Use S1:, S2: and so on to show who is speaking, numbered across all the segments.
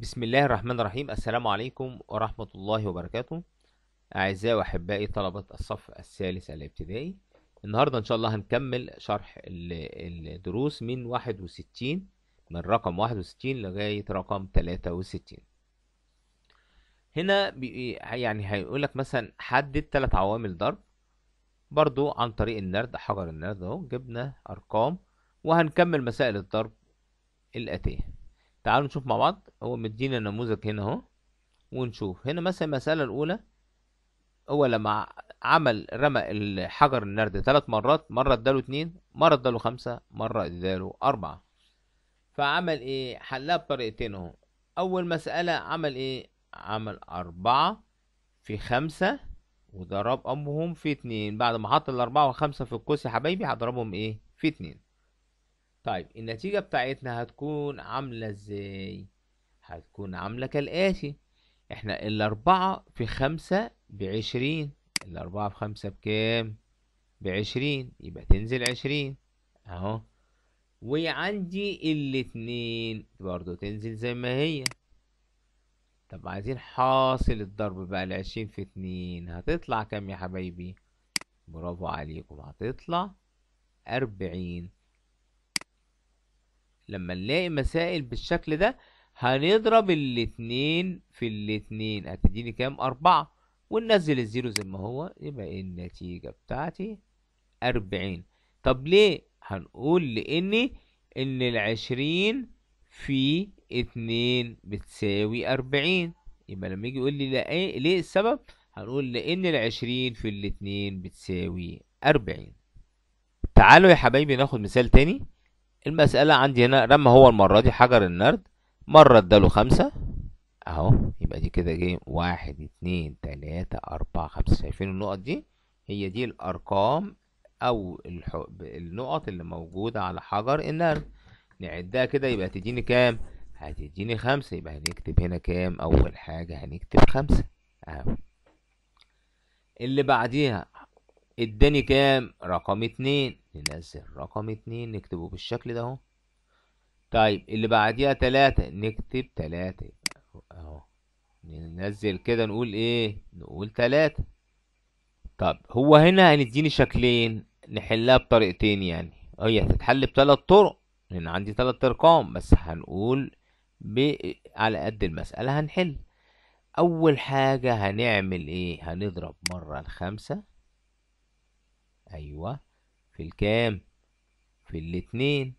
S1: بسم الله الرحمن الرحيم السلام عليكم ورحمة الله وبركاته أعزائي وأحبائي طلبة الصف الثالث الابتدائي النهاردة إن شاء الله هنكمل شرح الدروس من واحد وستين من رقم واحد وستين لغاية رقم تلاتة وستين هنا يعني هيقولك مثلا حدد تلات عوامل ضرب برضو عن طريق النرد حجر النرد اهو جبنا أرقام وهنكمل مسائل الضرب الآتية تعالوا نشوف مع بعض هو مدينا نموذج هنا اهو ونشوف هنا مثلا المسألة الأولى هو لما عمل رمى الحجر النرد ثلاث مرات مرة اداله اتنين مرة اداله خمسة مرة اداله أربعة فعمل ايه حلها بطريقتين اهو أول مسألة عمل ايه عمل أربعة في خمسة وضربهم في اتنين بعد ما حط الأربعة والخمسة في القوس يا حبايبي هضربهم ايه في اتنين طيب النتيجة بتاعتنا هتكون عاملة ازاي؟ هتكون عاملة كالآتي احنا الأربعة في خمسة بعشرين الأربعة في خمسة بكام؟ بعشرين يبقى تنزل عشرين اهو وعندي الاتنين برضو تنزل زي ما هي طب عايزين حاصل الضرب بقى العشرين في اتنين هتطلع كام يا حبايبي؟ برافو عليكم هتطلع أربعين لما نلاقي مسائل بالشكل ده هنضرب الاتنين في الاتنين هتديني كام اربعة وننزل الزيرو زي ما هو يبقى إيه النتيجة بتاعتي اربعين طب ليه هنقول لإني ان العشرين في اتنين بتساوي اربعين يبقى لما يجي يقول لي لا إيه، ليه السبب هنقول لان العشرين في الاتنين بتساوي اربعين تعالوا يا حبايبي ناخد مثال تاني المسألة عندي هنا رمى هو المرة دي حجر النرد مرة اداله خمسة اهو يبقى دي كده جه واحد اتنين تلاتة أربعة خمسة شايفين النقط دي هي دي الأرقام أو النقط اللي موجودة على حجر النرد نعدها كده يبقى تديني كام؟ هتديني خمسة يبقى هنكتب هنا كام أول حاجة هنكتب خمسة أهو اللي بعديها اداني كام رقم اتنين ننزل رقم اتنين نكتبه بالشكل ده اهو طيب اللي بعديها تلاتة نكتب تلاتة اهو ننزل كده نقول ايه نقول تلاتة طب هو هنا هنديني شكلين نحلها بطريقتين يعني هي هتتحل بتلات طرق لان عندي تلات ارقام بس هنقول ب... على قد المسألة هنحل اول حاجة هنعمل ايه هنضرب مرة الخمسة ايوه في الكام في الاتنين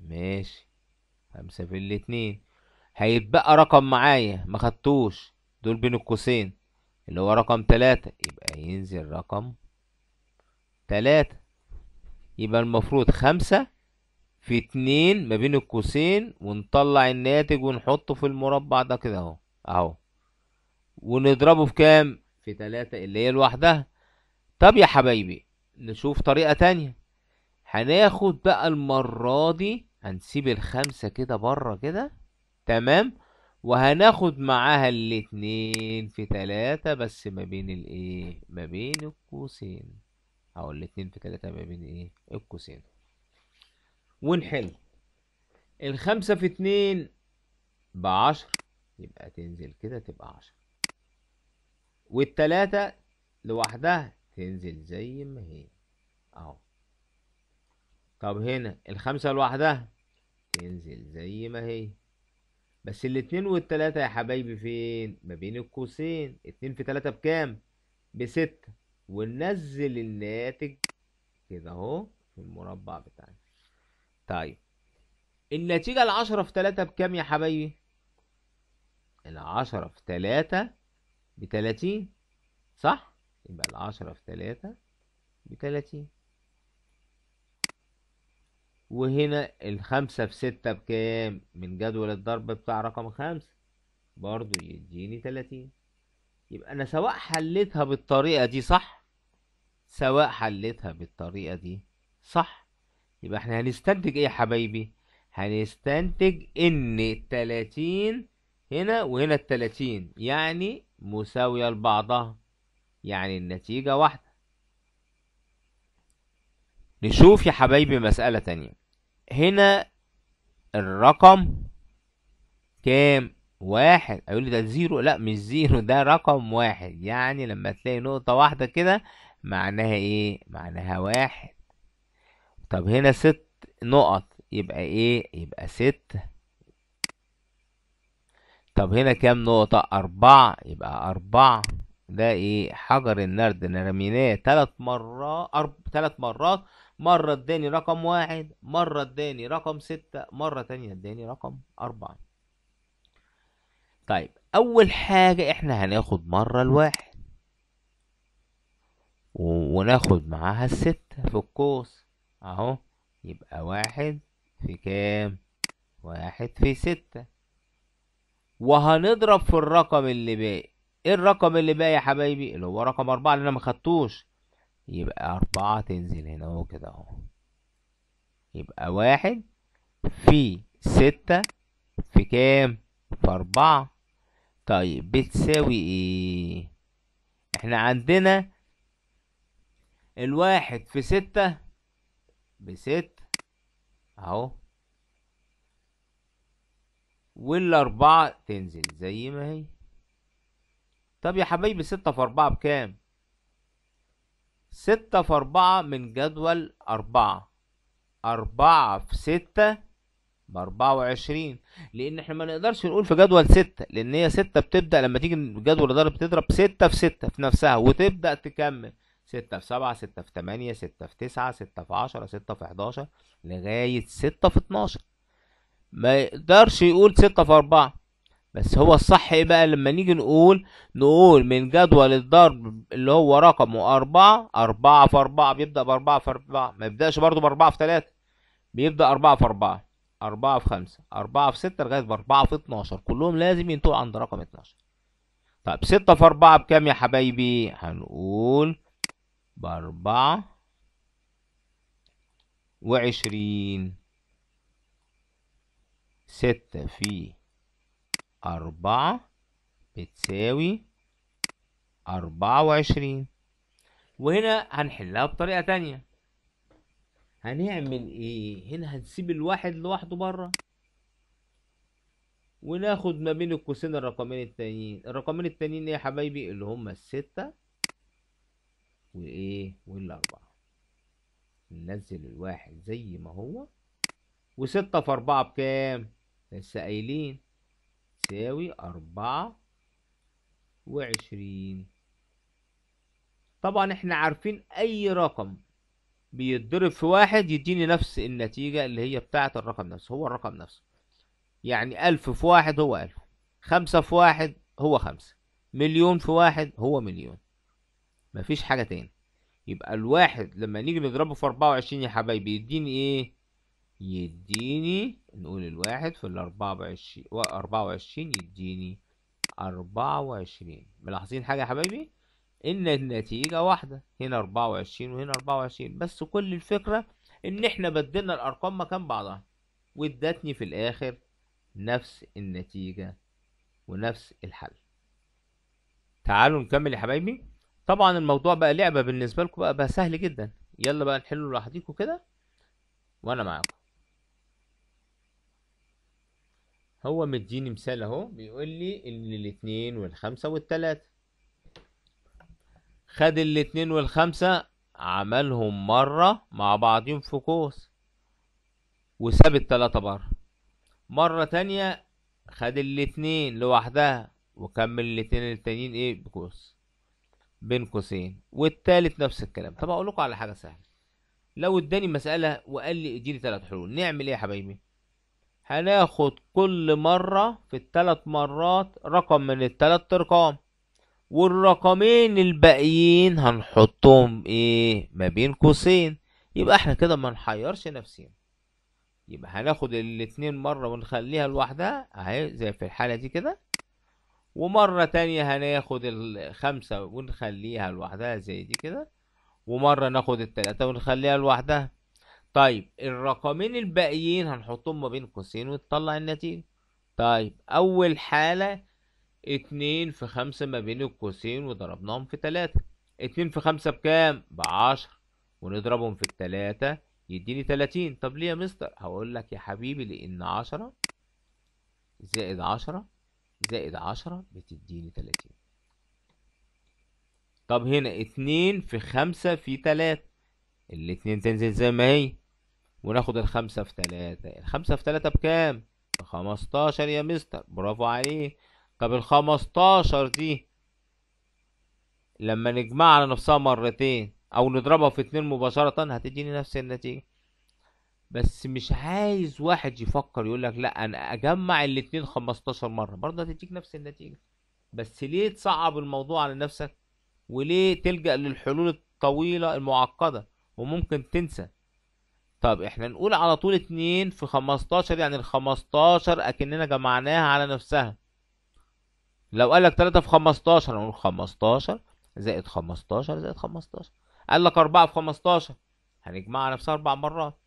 S1: ماشي خمسة في الاتنين هيتبقى رقم معايا ما خدتوش دول بين القوسين اللي هو رقم تلاتة يبقى ينزل رقم تلاتة يبقى المفروض خمسة في اتنين ما بين القوسين ونطلع الناتج ونحطه في المربع ده كده اهو اهو ونضربه في كام في تلاتة اللي هي لوحدها طب يا حبايبي نشوف طريقة تانية هناخد بقى المرة دي هنسيب الخمسة كده بره كده تمام وهناخد معاها الاتنين في تلاتة بس ما بين الايه ما بين القوسين او الاتنين في تلاتة ما بين ايه القوسين ونحل الخمسة في اتنين بعشر يبقى تنزل كده تبقى عشر والتلاتة لوحدها تنزل زي ما هي اهو طب هنا الخمسة لوحدها تنزل زي ما هي بس الاتنين والتلاتة يا حبايبي فين ما بين القوسين اتنين في تلاتة بكام بستة وننزل الناتج كده اهو في المربع بتاعنا طيب النتيجة العشرة في تلاتة بكام يا حبايبي العشرة في تلاتة بتلاتين صح يبقى العشرة في تلاتة بتلاتين وهنا الخمسة في ستة بكام من جدول الضرب بتاع رقم خمسة برضو يديني تلاتين يبقى أنا سواء حليتها بالطريقة دي صح سواء حليتها بالطريقة دي صح يبقى احنا هنستنتج ايه يا حبايبي هنستنتج ان التلاتين هنا وهنا التلاتين يعني مساوية لبعضها يعني النتيجة واحدة نشوف يا حبايبي مسألة تانية هنا الرقم كام واحد اقول لي ده زيرو لا مش زيرو ده رقم واحد يعني لما تلاقي نقطة واحدة كده معناها ايه معناها واحد طب هنا ست نقط يبقى ايه يبقى ست طب هنا كام نقطة أربعة يبقى أربعة ده ايه حجر النرد انا رميناه تلات مرات أرب... ثلاث مرات مرة اداني رقم واحد مرة اداني رقم ستة مرة تانية اداني رقم أربعة طيب أول حاجة احنا هناخد مرة الواحد وناخد معاها الستة في القوس اهو يبقى واحد في كام واحد في ستة وهنضرب في الرقم اللي باقي ايه الرقم اللي باقي يا حبايبي اللي هو رقم أربعة اللي أنا ما خدتوش يبقى أربعة تنزل هنا أهو كده أهو يبقى واحد في ستة في كام؟ في أربعة طيب بتساوي إيه؟ إحنا عندنا الواحد في ستة بست أهو والأربعة تنزل زي ما هي طب يا حبايبي ستة في أربعة بكام؟ ستة في أربعة من جدول أربعة أربعة في ستة بأربعة وعشرين لأن احنا ما نقدرش نقول في جدول ستة لأن هي ستة بتبدأ لما تيجي الجدول ده بتضرب ستة في ستة في نفسها وتبدأ تكمل ستة في سبعة ستة في تمانية ستة في تسعة ستة في عشرة ستة في حداشر لغاية ستة في اتناشر ما يقدرش يقول ستة في أربعة بس هو الصح ايه بقى لما نيجي نقول نقول من جدول الضرب اللي هو رقمه أربعة أربعة في أربعة بيبدأ بأربعة في أربعة ما يبدأش برضه بأربعة في ثلاثة بيبدأ أربعة في أربعة أربعة في خمسة أربعة في ستة لغاية بأربعة في اتناشر كلهم لازم ينتهوا عند رقم اتناشر طب ستة في أربعة بكام يا حبايبي؟ هنقول بأربعة وعشرين ستة في أربعة بتساوي أربعة وعشرين وهنا هنحلها بطريقة تانية هنعمل ايه هنا هنسيب الواحد لوحده بره وناخد ما بين القوسين الرقمين التانيين الرقمين التانيين ايه يا حبايبي اللي هما الستة وايه والاربعة ننزل الواحد زي ما هو وستة في اربعة بكام لسه قايلين تساوي أربعة وعشرين طبعا احنا عارفين أي رقم بيتضرب في واحد يديني نفس النتيجة اللي هي بتاعة الرقم نفسه هو الرقم نفسه يعني ألف في واحد هو ألف خمسة في واحد هو خمسة مليون في واحد هو مليون مفيش حاجة تاني يبقى الواحد لما نيجي نضربه في أربعة وعشرين يا حبايبي يديني ايه يديني نقول الواحد في الأربعة وعشرين أربعة وعشرين يديني أربعة وعشرين ملاحظين حاجة يا حبايبي؟ إن النتيجة واحدة هنا أربعة وعشرين وهنا أربعة وعشرين بس كل الفكرة إن إحنا بدلنا الأرقام مكان بعضها وادتني في الآخر نفس النتيجة ونفس الحل تعالوا نكمل يا حبايبي طبعا الموضوع بقى لعبة بالنسبة لكم بقى, بقى سهل جدا يلا بقى نحله لوحديكم كده وأنا معاكم هو مديني مثال اهو بيقول لي ان الاتنين والخمسة والتلاتة خد الاتنين والخمسة عملهم مرة مع بعضهم في قوس وساب التلاتة بره مرة تانية خد الاتنين لوحدها وكمل الاتنين التانيين ايه بقوس بين قوسين والتالت نفس الكلام طب اقول لكم على حاجة سهلة لو اداني مسألة وقال لي اديني تلات حلول نعمل ايه يا حبايبي هناخد كل مرة في التلات مرات رقم من التلات ارقام والرقمين الباقيين هنحطهم ايه ما بين قوسين يبقى احنا كده ما نحيرش نفسنا يبقى هناخد الاتنين مرة ونخليها لوحدها اهي زي في الحالة دي كده ومرة تانية هناخد الخمسة ونخليها لوحدها زي دي كده ومرة ناخد التلاتة ونخليها لوحدها طيب الرقمين الباقيين هنحطهم ما بين قوسين وتطلع النتيجة طيب أول حالة اتنين في خمسة ما بين القوسين وضربناهم في تلاتة اتنين في خمسة بكام؟ بعشر ونضربهم في التلاتة يديني تلاتين طب ليه يا مستر؟ هقول لك يا حبيبي لأن عشرة زائد عشرة زائد عشرة بتديني تلاتين طب هنا اتنين في خمسة في تلاتة الاتنين تنزل زي ما هي وناخد الخمسة في تلاتة الخمسة في تلاتة بكام؟ بخمستاشر يا مستر برافو عليك طب الخمستاشر دي لما نجمعها على نفسها مرتين أو نضربها في اتنين مباشرة هتديني نفس النتيجة بس مش عايز واحد يفكر يقول لك لأ أنا أجمع الاتنين خمستاشر مرة برضه هتديك نفس النتيجة بس ليه تصعب الموضوع على نفسك وليه تلجأ للحلول الطويلة المعقدة وممكن تنسى طب احنا نقول على طول اتنين في خمستاشر يعني الخمستاشر اكننا جمعناها على نفسها لو قال لك تلاتة في خمستاشر هنقول خمستاشر زائد خمستاشر زائد خمستاشر لك أربعة في خمستاشر هنجمع على نفسها أربع مرات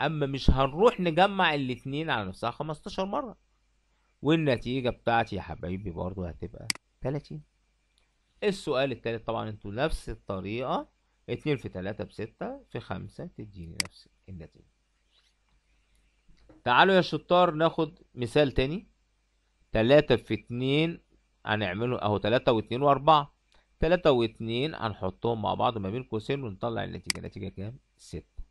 S1: أما مش هنروح نجمع الاتنين على نفسها خمستاشر مرة والنتيجة بتاعتي يا حبايبي برضو هتبقى تلاتين السؤال التالت طبعا انتوا نفس الطريقة اتنين في تلاتة بستة في خمسة تديني نفس النتيجة تعالوا يا شطار ناخد مثال تاني تلاتة في اتنين هنعمله اهو تلاتة واتنين واربعة تلاتة واتنين هنحطهم مع بعض ما بين قوسين ونطلع النتيجة النتيجة كام؟ ستة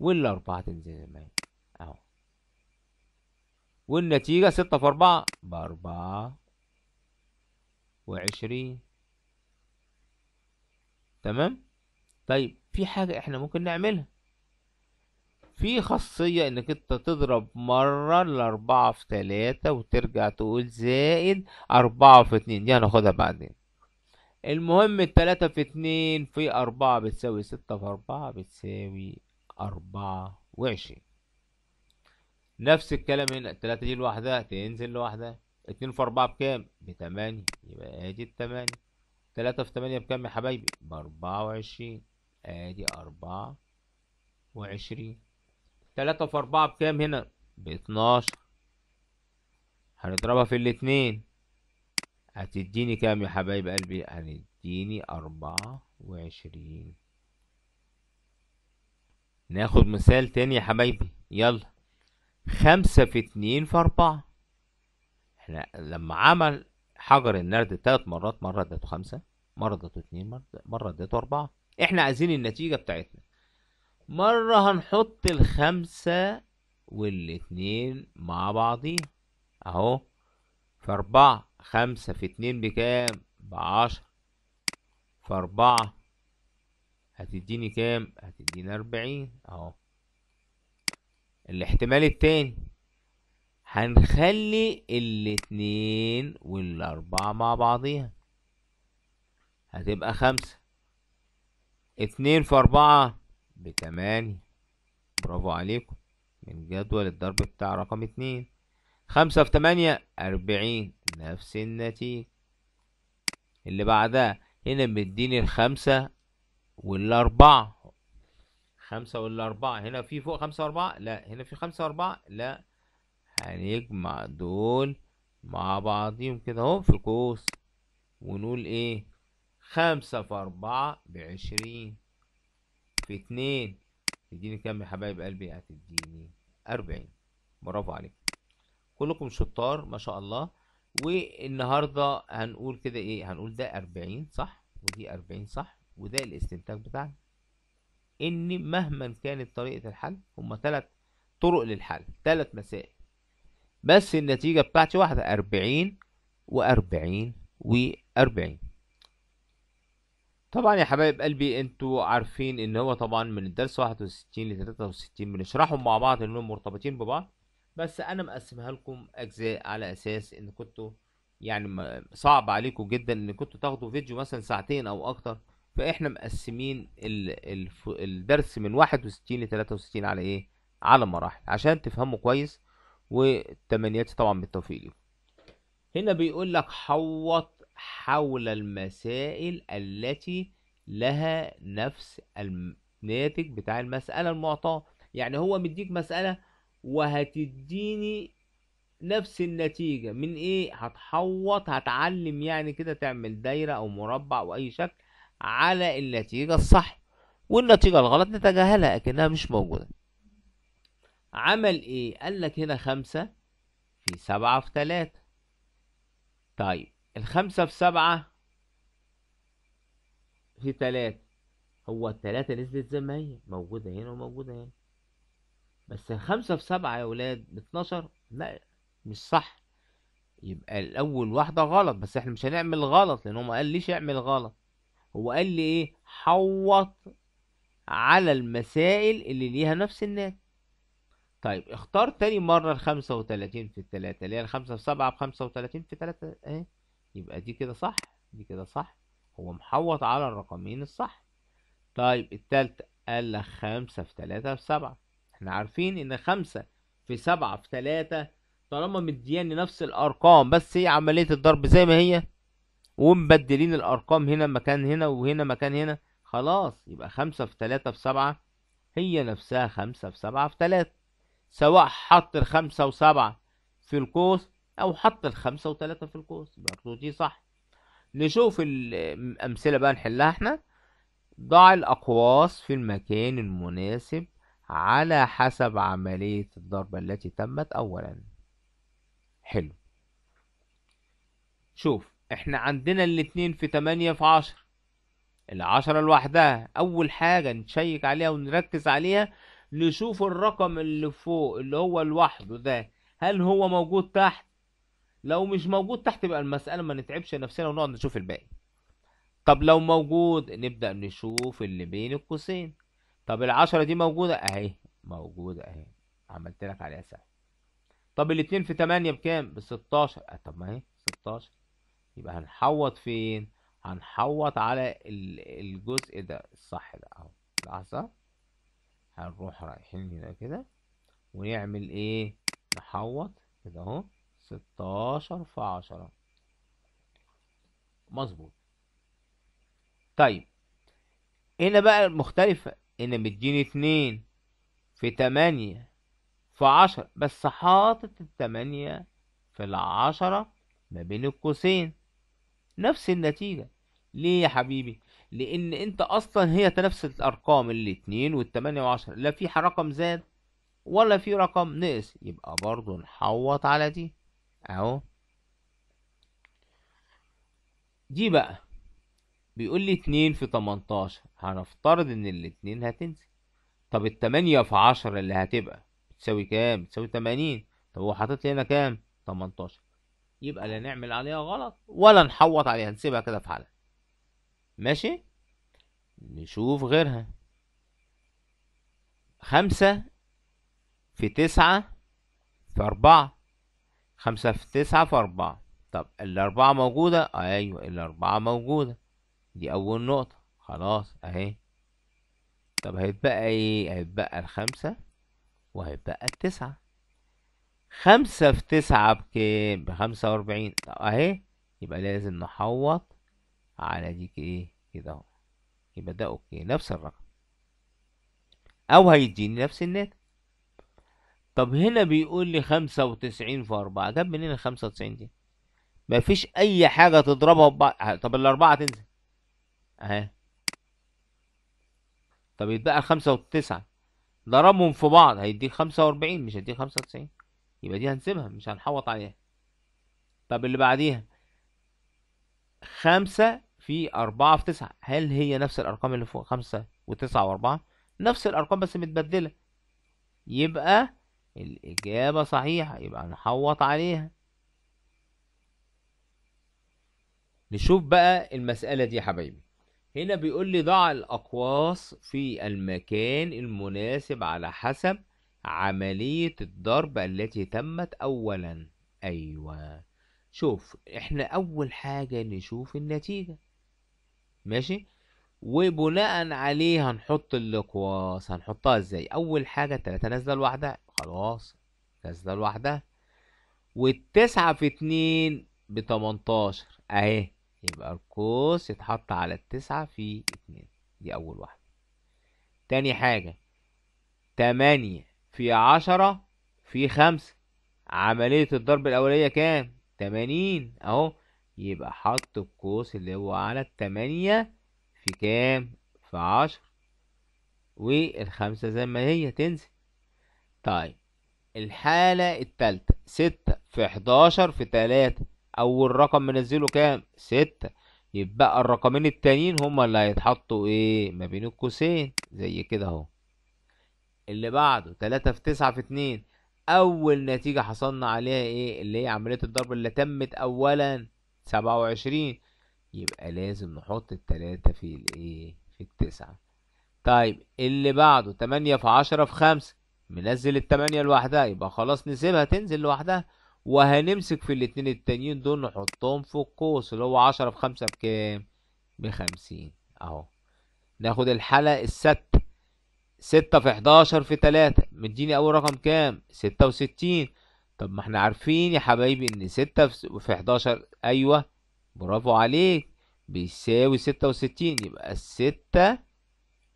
S1: والأربعة تنزل زي اهو والنتيجة ستة في أربعة بأربعة وعشرين تمام؟ طيب في حاجة احنا ممكن نعملها في خاصية انك انت تضرب مرة الاربعة في تلاتة وترجع تقول زائد اربعة في اتنين دي هناخدها بعدين المهم التلاتة في اتنين في اربعة بتساوي ستة في اربعة بتساوي اربعة وعشرين نفس الكلام هنا التلاتة دي لوحدها تنزل لوحدها اتنين في اربعة بكام بتمانية يبقى ادي التمانية تلاتة في تمانية بكام يا حبايبي باربعة وعشرين ادي أربعة وعشرين تلاتة في أربعة بكام هنا باتناشر هنضربها في الاتنين هتديني كام يا حبايب قلبي هتديني أربعة وعشرين ناخد مثال تاني يا حبايبي يلا خمسة في اتنين في أربعة احنا لما عمل حجر النرد تلات مرات مرة اديته خمسة مرة اديته اتنين مرة اديته أربعة احنا عايزين النتيجة بتاعتنا مرة هنحط الخمسة والاتنين مع بعضي اهو في اربعة خمسة في اتنين بكام بعشرة في اربعة هتديني كام هتديني اربعين اهو الاحتمال التاني هنخلي الاتنين والاربعة مع بعضيها هتبقى خمسة اتنين في أربعة بتمانية برافو عليكم من جدول الضرب بتاع رقم اتنين خمسة في تمانية أربعين نفس النتيجة اللي بعدها هنا مديني الخمسة والأربعة خمسة والأربعة هنا في فوق خمسة وأربعة لا هنا في خمسة وأربعة لا هنجمع دول مع بعضهم كده اهو في القوس ونقول ايه خمسة في أربعة بعشرين في اتنين تديني كم يا حبايب قلبي هتديني أربعين برافو عليك كلكم شطار ما شاء الله والنهاردة هنقول كده ايه هنقول ده أربعين صح ودي أربعين صح وده الاستنتاج بتاعنا إن مهما كانت طريقة الحل هما تلات طرق للحل تلات مسائل بس النتيجة بتاعتي واحدة أربعين وأربعين وأربعين طبعا يا حبايب قلبي انتوا عارفين ان هو طبعا من الدرس 61 ل 63 بنشرحهم مع بعض لانهم مرتبطين ببعض بس انا مقسمها لكم اجزاء على اساس ان كنتوا يعني صعب عليكم جدا ان كنتوا تاخدوا فيديو مثلا ساعتين او اكتر فاحنا مقسمين الدرس من 61 ل 63 على ايه على مراحل عشان تفهموا كويس وتمنياتي طبعا بالتوفيق ليكم هنا بيقول لك حوط حول المسائل التي لها نفس الناتج بتاع المسألة المعطاة يعني هو مديك مسألة وهتديني نفس النتيجة من ايه هتحوط هتعلم يعني كده تعمل دايرة او مربع او اي شكل على النتيجة الصح والنتيجة الغلط نتجاهلها اكنها مش موجودة عمل ايه قال لك هنا خمسة في سبعة في تلاتة طيب الخمسة في سبعة في تلاتة هو التلاتة نزلت زي ما هي موجودة هنا وموجودة هنا بس الخمسة في سبعة يا ولاد باتناشر لا مش صح يبقى الأول واحدة غلط بس احنا مش هنعمل غلط لأن هو ما قاليش اعمل غلط هو قال لي ايه حوط على المسائل اللي ليها نفس الناتج طيب اختار تاني مرة الخمسة وتلاتين في التلاتة اللي هي الخمسة في سبعة بخمسة وتلاتين في تلاتة اهي يبقى دي كده صح دي كده صح هو محوط على الرقمين الصح طيب التالتة قال لك خمسة في تلاتة في سبعة احنا عارفين ان خمسة في سبعة في تلاتة طالما مدياني نفس الارقام بس هي عملية الضرب زي ما هي ومبدلين الارقام هنا مكان هنا وهنا مكان هنا خلاص يبقى خمسة في تلاتة في سبعة هي نفسها خمسة في سبعة في تلاتة سواء حط الخمسة وسبعة في القوس او حط الخمسة وثلاثة في القوس برضو دي صح نشوف الامثلة بقى نحلها احنا ضع الاقواس في المكان المناسب على حسب عملية الضربة التي تمت اولا حلو شوف احنا عندنا الاتنين في تمانية في عشر العشرة لوحدها اول حاجة نشيك عليها ونركز عليها نشوف الرقم اللي فوق اللي هو لوحده ده هل هو موجود تحت لو مش موجود تحت بقى المساله ما نتعبش نفسنا ونقعد نشوف الباقي طب لو موجود نبدا نشوف اللي بين القوسين طب العشرة دي موجوده اهي موجوده اهي عملت لك عليها سهل طب الاتنين في تمانية بكام بستاشر آه طب ما هي ستاشر يبقى هنحوط فين هنحوط على الجزء ده الصح ده اهو لحظه هنروح رايحين هنا كده ونعمل ايه نحوط كده اهو ستاشر في عشرة مظبوط طيب هنا بقى المختلفة ان مديني اتنين في تمانية في عشرة بس حاطط التمانية في العشرة ما بين القوسين نفس النتيجة ليه يا حبيبي لان انت اصلا هي نفس الارقام الاتنين والتمانية وعشرة لا في رقم زاد ولا في رقم نقص يبقى برضه نحوط على دي اهو دي بقى بيقول لي اتنين في تمنتاشر هنفترض ان الاتنين هتنزل طب التمانية في عشرة اللي هتبقى بتساوي كام؟ بتساوي تمانين طب هو حاطط لي هنا كام؟ تمنتاشر يبقى لا نعمل عليها غلط ولا نحوط عليها نسيبها كده في حالها ماشي؟ نشوف غيرها خمسة في تسعة في أربعة خمسة في تسعة في أربعة طب الأربعة موجودة أيوة الأربعة موجودة دي أول نقطة خلاص أهي طب هيتبقى إيه هيتبقى الخمسة وهيتبقى التسعة خمسة في تسعة بكام بخمسة وأربعين طب أهي يبقى لازم نحوط على دي إيه كده أهو يبقى ده أوكي نفس الرقم أو هيديني نفس الناتج طب هنا بيقول لي خمسة وتسعين في أربعة جاب منين الخمسة وتسعين دي ما فيش أي حاجة تضربها ببعض طب الأربعة تنزل أهي طب يتبقى الخمسة وتسعة ضربهم في بعض هيديك خمسة وأربعين مش هيديك خمسة وتسعين يبقى دي هنسيبها مش هنحوط عليها طب اللي بعديها خمسة في أربعة في تسعة هل هي نفس الأرقام اللي فوق خمسة وتسعة وأربعة؟ نفس الأرقام بس متبدلة يبقى الإجابة صحيحة يبقى نحوط عليها نشوف بقى المسألة دي يا حبايبي هنا بيقول لي ضع الأقواس في المكان المناسب على حسب عملية الضرب التي تمت أولا أيوة شوف احنا أول حاجة نشوف النتيجة ماشي وبناء عليه هنحط الأقواس هنحطها ازاي أول حاجة تلاتة نازلة لوحدها خلاص نازله لوحدها والتسعة في اتنين بتمنتاشر اهي يبقى القوس يتحط على التسعة في اتنين دي أول واحدة تاني حاجة تمانية في عشرة في خمسة عملية الضرب الأولية كام؟ تمانين أهو يبقى حط القوس اللي هو على التمانية في كام؟ في عشرة والخمسة زي ما هي تنزل طيب الحالة التالتة ستة في حداشر في تلاتة أول رقم منزله كام؟ ستة يبقى الرقمين التانيين هما اللي هيتحطوا ايه؟ ما بين القوسين زي كده اهو اللي بعده تلاتة في تسعة في اتنين أول نتيجة حصلنا عليها ايه؟ اللي هي عملية الضرب اللي تمت أولا سبعة وعشرين يبقى لازم نحط التلاتة في الايه؟ في التسعة طيب اللي بعده تمانية في عشرة في خمسة منزل التمانية لوحدها يبقى خلاص نسيبها تنزل لوحدها وهنمسك في الاتنين التانيين دول نحطهم في القوس اللي هو عشرة بخمسة بكام بخمسين اهو ناخد الحلقة الستة ستة في حداشر في تلاتة مديني اول رقم كام ستة وستين طب ما احنا عارفين يا حبايبي ان ستة في حداشر ايوه برافو عليك بيساوي ستة وستين يبقى الستة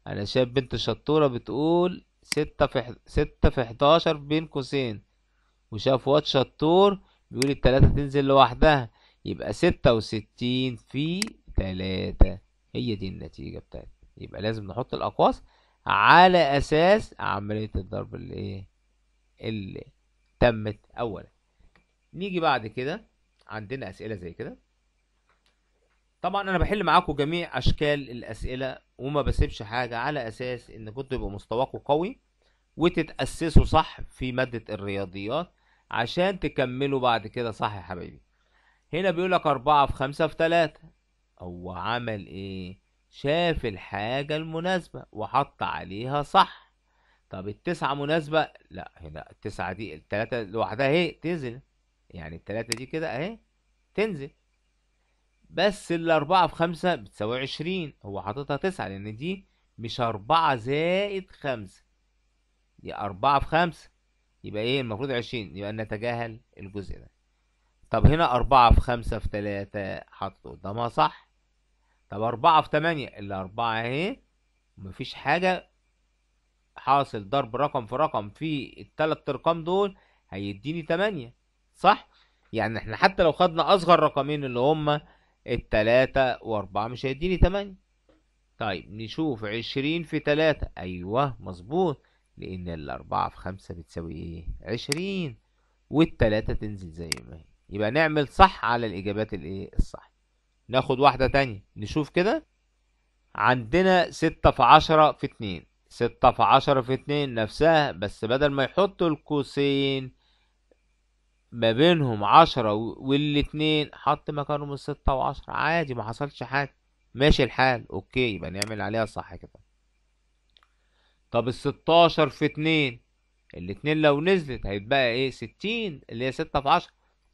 S1: انا شايف بنت شطورة بتقول ستة في ستة في حداشر بين قوسين وشاف وات شطور بيقول التلاتة تنزل لوحدها يبقى ستة وستين في تلاتة هي دي النتيجة بتاعتنا يبقى لازم نحط الأقواس على أساس عملية الضرب اللي إيه اللي تمت أولا نيجي بعد كده عندنا أسئلة زي كده طبعا أنا بحل معاكم جميع أشكال الأسئلة وما بسيبش حاجه على اساس ان كنتوا يبقوا مستواكوا قوي وتتاسسوا صح في ماده الرياضيات عشان تكملوا بعد كده صح يا حبايبي هنا بيقول لك أربعة في خمسة في تلاتة هو عمل إيه؟ شاف الحاجة المناسبة وحط عليها صح طب التسعة مناسبة؟ لأ هنا التسعة دي التلاتة لوحدها أهي تنزل يعني التلاتة دي كده أهي تنزل بس الأربعة في 5 بتساوي عشرين هو حاططها تسعة لأن دي مش أربعة زائد خمسة دي أربعة في 5 يبقى إيه المفروض عشرين يبقى نتجاهل الجزء ده طب هنا أربعة في 5 في 3 حاطط قدامها صح طب أربعة في ال الأربعة أهي مفيش حاجة حاصل ضرب رقم في رقم في التلات أرقام دول هيديني تمانية صح؟ يعني احنا حتى لو خدنا أصغر رقمين اللي هما التلاتة وأربعة مش هيديني تمانية طيب نشوف عشرين في تلاتة أيوه مظبوط لأن الأربعة في خمسة بتساوي إيه؟ عشرين والتلاتة تنزل زي ما هي يبقى نعمل صح على الإجابات الإيه؟ الصح ناخد واحدة تانية نشوف كده عندنا ستة في عشرة في اتنين ستة في عشرة في اتنين نفسها بس بدل ما يحطوا القوسين ما بينهم عشرة والاتنين حط مكانهم الستة وعشرة عادي ما حصلش حاجة ماشي الحال اوكي يبقى نعمل عليها صح كده طب الستاشر في اتنين الاتنين لو نزلت هيتبقى ايه ستين اللي هي ستة في عشرة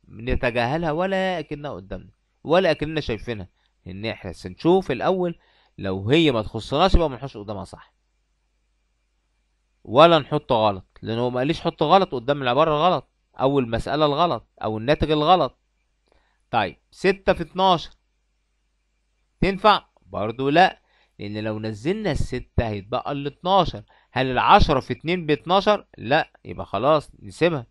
S1: نتجاهلها ولا اكنها قدامنا ولا اكننا شايفينها ان احنا نشوف الاول لو هي ما تخصناش يبقى ما نحطش قدامها صح ولا نحط غلط لان هو ما قاليش حط غلط قدام العباره غلط أو المسألة الغلط أو الناتج الغلط طيب ستة في اتناشر تنفع؟ برضو لأ لأن لو نزلنا الستة هيتبقى ال هل العشرة في اتنين باتناشر؟ لأ يبقى خلاص نسيبها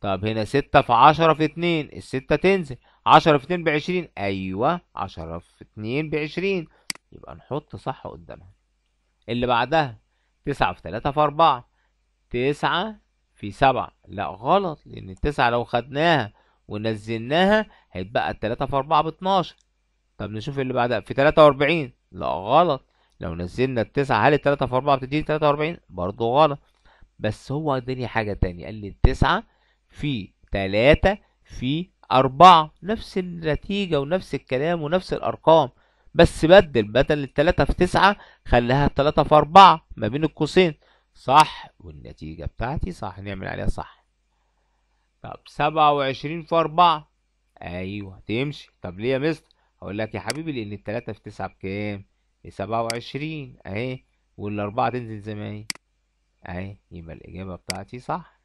S1: طب هنا ستة في عشرة في اتنين الستة تنزل عشرة في اتنين بعشرين أيوة عشرة في اتنين بعشرين يبقى نحط صح قدامها اللي بعدها تسعة في تلاتة في أربعة تسعة في سبعة لا غلط لأن التسعة لو خدناها ونزلناها هيتبقى التلاتة في أربعة باتناشر طب نشوف اللي بعدها في تلاتة وأربعين لا غلط لو نزلنا التسعة هل التلاتة في أربعة بتديني تلاتة وأربعين برضه غلط بس هو اداني حاجة تانية قال لي التسعة في تلاتة في أربعة نفس النتيجة ونفس الكلام ونفس الأرقام بس بدل بدل التلاتة في تسعة خليها التلاتة في أربعة ما بين القوسين صح والنتيجة بتاعتي صح نعمل عليها صح طب سبعة وعشرين في أربعة أيوه تمشي طب ليه يا مستر هقول لك يا حبيبي لأن التلاتة في تسعة بكام سبعة وعشرين أهي والأربعة تنزل زي ما هي أهي يبقى الإجابة بتاعتي صح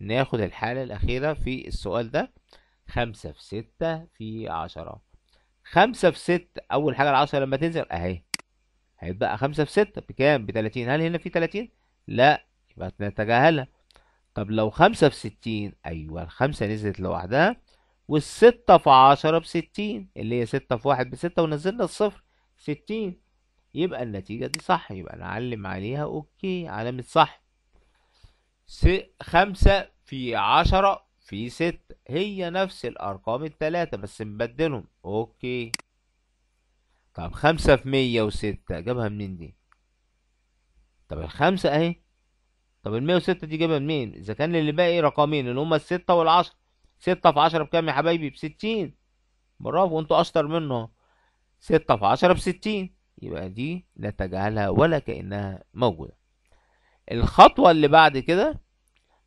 S1: ناخد الحالة الأخيرة في السؤال ده خمسة في ستة في عشرة خمسة في ستة أول حاجة العشرة لما تنزل أهي هيتبقى خمسة في ستة بكام بتلاتين هل هنا في تلاتين لا يبقى نتجاهلها طب لو خمسة في ستين أيوة الخمسة نزلت لوحدها والستة في عشرة بستين اللي هي ستة في واحد بستة ونزلنا الصفر ستين يبقى النتيجة دي صح يبقى نعلم عليها أوكي علامة صح س... خمسة في عشرة في ستة هي نفس الأرقام التلاتة بس نبدلهم أوكي طب خمسة في مية وستة جابها منين دي طب الخمسة اهي طب المية وستة دي جابها منين اذا كان اللي باقي رقمين اللي هما الستة والعشرة ستة في عشرة بكام يا حبايبي بستين برافو انتوا اشطر منه ستة في عشرة بستين يبقى دي لا تجعلها ولا كأنها موجودة الخطوة اللي بعد كده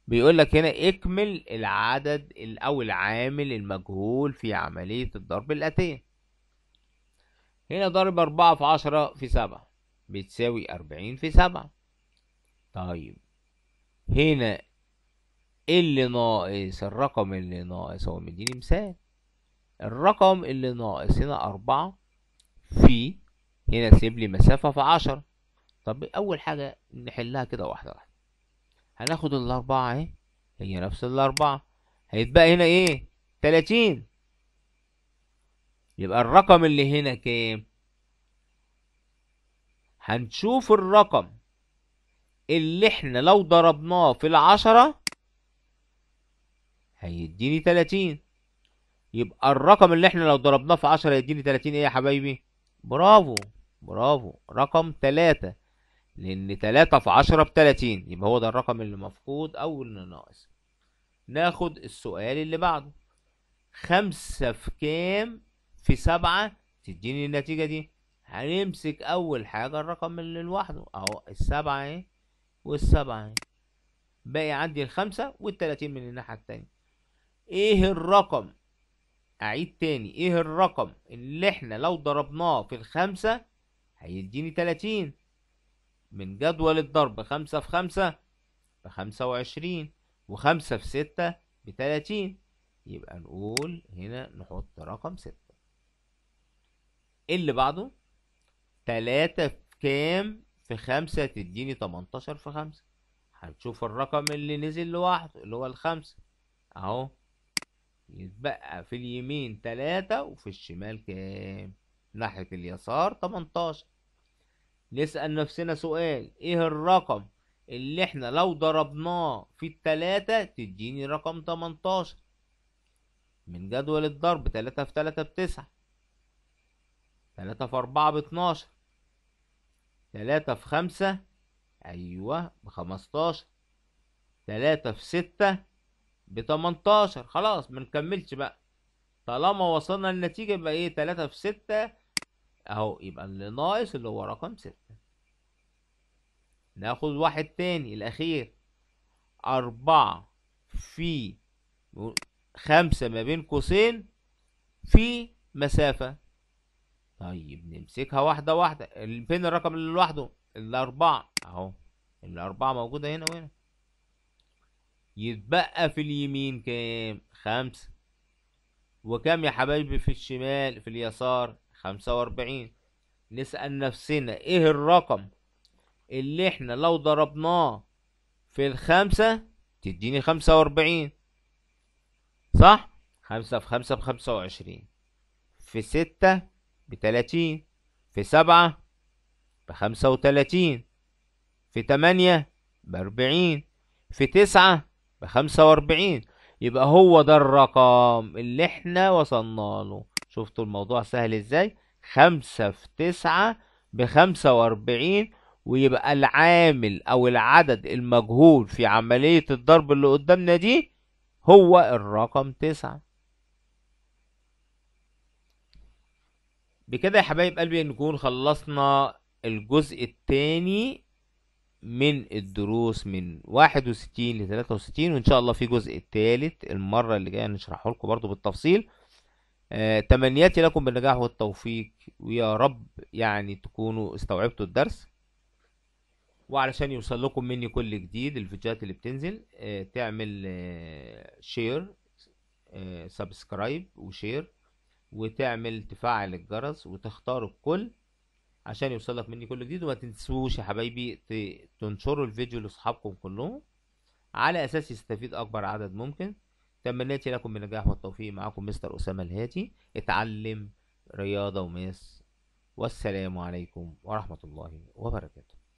S1: بيقول لك هنا اكمل العدد او العامل المجهول في عملية الضرب الآتية هنا ضرب أربعة في عشرة في سبعة بتساوي أربعين في سبعة طيب هنا اللي ناقص الرقم اللي ناقص هو مديني مثال الرقم اللي ناقص هنا أربعة في هنا سيب لي مسافة في عشرة طب أول حاجة نحلها كده واحدة واحدة هناخد الأربعة أهي هي نفس الأربعة هيتبقى هنا إيه تلاتين يبقى الرقم اللي هنا كام هنشوف الرقم اللي احنا لو ضربناه في العشرة هيديني تلاتين يبقى الرقم اللي احنا لو ضربناه في عشرة هيديني تلاتين ايه يا حبايبي برافو برافو رقم تلاتة لان تلاتة في عشرة بتلاتين يبقى هو ده الرقم اللي مفقود او اللي ناقص ناخد السؤال اللي بعده خمسة في كام في سبعة تديني النتيجة دي هنمسك أول حاجة الرقم اللي لوحده أهو السبعة أهي والسبعة أهي باقي عندي الخمسة والتلاتين من الناحية التانية إيه الرقم أعيد تاني إيه الرقم اللي إحنا لو ضربناه في الخمسة هيديني تلاتين من جدول الضرب خمسة في خمسة بخمسة وعشرين وخمسة في ستة بتلاتين يبقى نقول هنا نحط رقم ستة اللي بعده تلاتة في كام في خمسة تديني تمنتاشر في خمسة هنشوف الرقم اللي نزل لوحده اللي هو الخمسة اهو يتبقى في اليمين تلاتة وفي الشمال كام ناحية اليسار تمنتاشر نسأل نفسنا سؤال ايه الرقم اللي احنا لو ضربناه في التلاتة تديني رقم تمنتاشر من جدول الضرب تلاتة في تلاتة بتسعة تلاتة في أربعة باتناشر تلاتة في خمسة أيوة بخمستاشر تلاتة في ستة بتمنتاشر خلاص منكملش بقى طالما وصلنا للنتيجة يبقى ايه تلاتة في ستة اهو يبقى اللي ناقص اللي هو رقم ستة ناخد واحد تاني الأخير أربعة في خمسة ما بين قوسين في مسافة طيب نمسكها واحدة واحدة فين الرقم اللي لوحده الأربعة أهو الأربعة موجودة هنا وهنا يتبقى في اليمين كام خمسة وكام يا حبايبي في الشمال في اليسار خمسة وأربعين نسأل نفسنا إيه الرقم اللي إحنا لو ضربناه في الخمسة تديني خمسة وأربعين صح خمسة في خمسة بخمسة وعشرين في ستة بتلاتين في سبعة بخمسة وتلاتين في تمانية بأربعين في تسعة بخمسة وأربعين يبقى هو ده الرقم اللي احنا وصلنا له شفتوا الموضوع سهل ازاي خمسة في تسعة بخمسة وأربعين ويبقى العامل أو العدد المجهول في عملية الضرب اللي قدامنا دي هو الرقم تسعة بكده يا حبايب قلبي نكون خلصنا الجزء الثاني من الدروس من 61 ل 63 وان شاء الله في جزء الثالث المره اللي جايه نشرحه لكم برضو بالتفصيل آه تمنياتي لكم بالنجاح والتوفيق ويا رب يعني تكونوا استوعبتوا الدرس وعلشان يوصل لكم مني كل جديد الفيديوهات اللي بتنزل آه تعمل آه شير آه سبسكرايب وشير وتعمل تفعل الجرس وتختار الكل عشان يوصلك مني كل جديد وما تنسوش يا حبايبي تنشروا الفيديو لاصحابكم كلهم على اساس يستفيد اكبر عدد ممكن تمنيت لكم بالنجاح والتوفيق معاكم مستر اسامه الهاتي اتعلم رياضه وماس والسلام عليكم ورحمه الله وبركاته